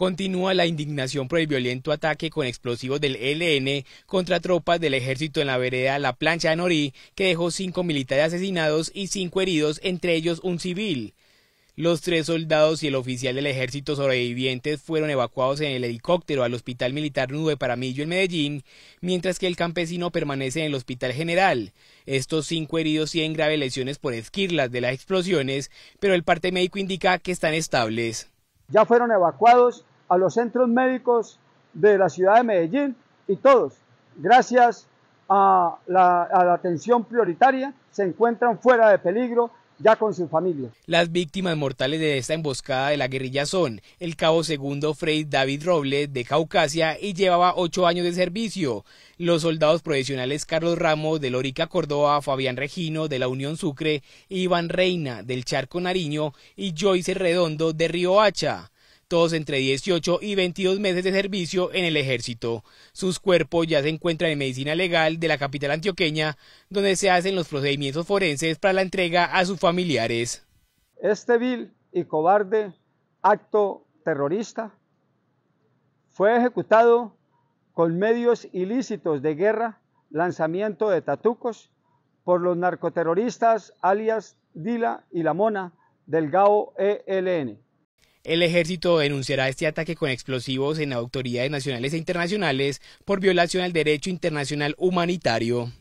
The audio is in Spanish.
Continúa la indignación por el violento ataque con explosivos del ELN contra tropas del ejército en la vereda La Plancha de Norí, que dejó cinco militares asesinados y cinco heridos, entre ellos un civil. Los tres soldados y el oficial del ejército sobrevivientes fueron evacuados en el helicóptero al Hospital Militar Nube Paramillo en Medellín, mientras que el campesino permanece en el Hospital General. Estos cinco heridos tienen graves lesiones por esquirlas de las explosiones, pero el parte médico indica que están estables. Ya fueron evacuados a los centros médicos de la ciudad de Medellín y todos, gracias a la, atención prioritaria, se encuentran fuera de peligro ya con su familia. Las víctimas mortales de esta emboscada de la guerrilla son el cabo segundo Frey David Robles de Caucasia y llevaba ocho años de servicio, los soldados profesionales Carlos Ramos de Lorica Córdoba, Fabián Regino de la Unión Sucre, Iván Reina del Charco Nariño y Joyce Redondo de Río Hacha todos entre 18 y 22 meses de servicio en el ejército. Sus cuerpos ya se encuentran en medicina legal de la capital antioqueña, donde se hacen los procedimientos forenses para la entrega a sus familiares. Este vil y cobarde acto terrorista fue ejecutado con medios ilícitos de guerra, lanzamiento de tatucos, por los narcoterroristas alias Dila y La Mona del GAO ELN el ejército denunciará este ataque con explosivos en autoridades nacionales e internacionales por violación al derecho internacional humanitario.